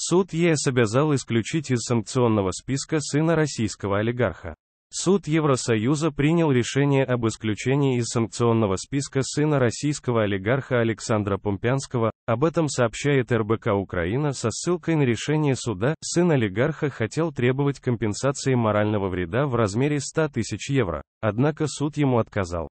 Суд ЕС обязал исключить из санкционного списка сына российского олигарха. Суд Евросоюза принял решение об исключении из санкционного списка сына российского олигарха Александра Помпянского, об этом сообщает РБК Украина со ссылкой на решение суда, сын олигарха хотел требовать компенсации морального вреда в размере 100 тысяч евро, однако суд ему отказал.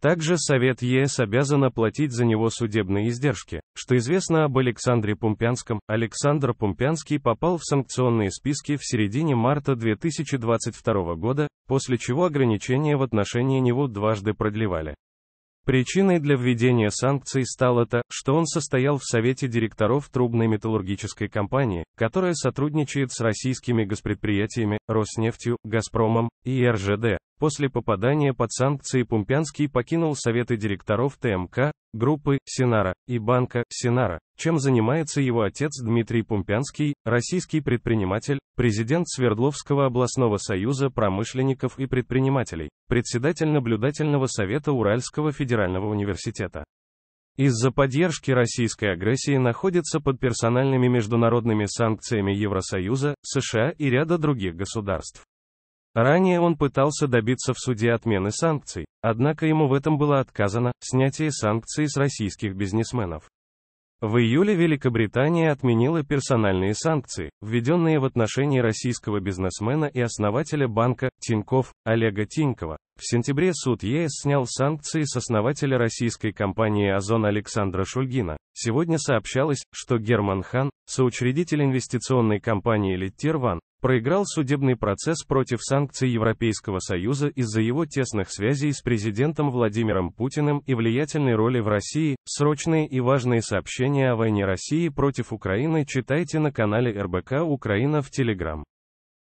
Также Совет ЕС обязан оплатить за него судебные издержки. Что известно об Александре Пумпянском, Александр Пумпянский попал в санкционные списки в середине марта 2022 года, после чего ограничения в отношении него дважды продлевали. Причиной для введения санкций стало то, что он состоял в совете директоров трубной металлургической компании, которая сотрудничает с российскими госпредприятиями, Роснефтью, Газпромом и РЖД. После попадания под санкции Пумпянский покинул советы директоров ТМК, группы Синара и банка Синара, чем занимается его отец Дмитрий Пумпянский, российский предприниматель, президент Свердловского областного союза промышленников и предпринимателей, председатель наблюдательного совета Уральского федерального университета из-за поддержки российской агрессии находится под персональными международными санкциями Евросоюза, США и ряда других государств. Ранее он пытался добиться в суде отмены санкций, однако ему в этом было отказано, снятие санкций с российских бизнесменов. В июле Великобритания отменила персональные санкции, введенные в отношении российского бизнесмена и основателя банка Тиньков Олега Тинькова. В сентябре суд ЕС снял санкции с основателя российской компании «Озон» Александра Шульгина. Сегодня сообщалось, что Герман Хан, соучредитель инвестиционной компании Литтерван проиграл судебный процесс против санкций Европейского Союза из-за его тесных связей с президентом Владимиром Путиным и влиятельной роли в России. Срочные и важные сообщения о войне России против Украины читайте на канале РБК Украина в Телеграм.